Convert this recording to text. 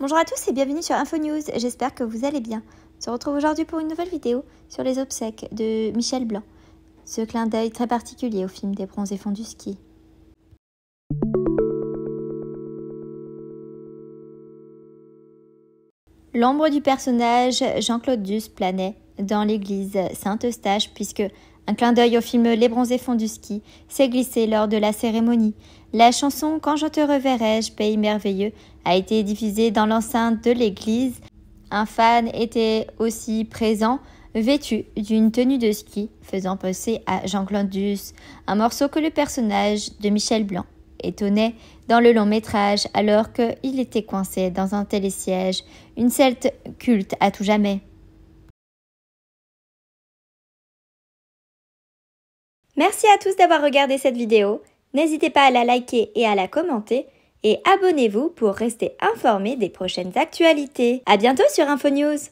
Bonjour à tous et bienvenue sur InfoNews, j'espère que vous allez bien. On se retrouve aujourd'hui pour une nouvelle vidéo sur les obsèques de Michel Blanc. Ce clin d'œil très particulier au film des bronzés et ski. L'ombre du personnage Jean-Claude Duss planait dans l'église Saint-Eustache puisque un clin d'œil au film Les bronzés fonds du ski s'est glissé lors de la cérémonie. La chanson Quand je te reverrai-je, pays merveilleux a été diffusée dans l'enceinte de l'église. Un fan était aussi présent, vêtu d'une tenue de ski, faisant passer à Jean-Claude Duss, un morceau que le personnage de Michel Blanc étonnait dans le long métrage alors qu'il était coincé dans un télésiège, une celte culte à tout jamais. Merci à tous d'avoir regardé cette vidéo. N'hésitez pas à la liker et à la commenter. Et abonnez-vous pour rester informé des prochaines actualités. À bientôt sur InfoNews!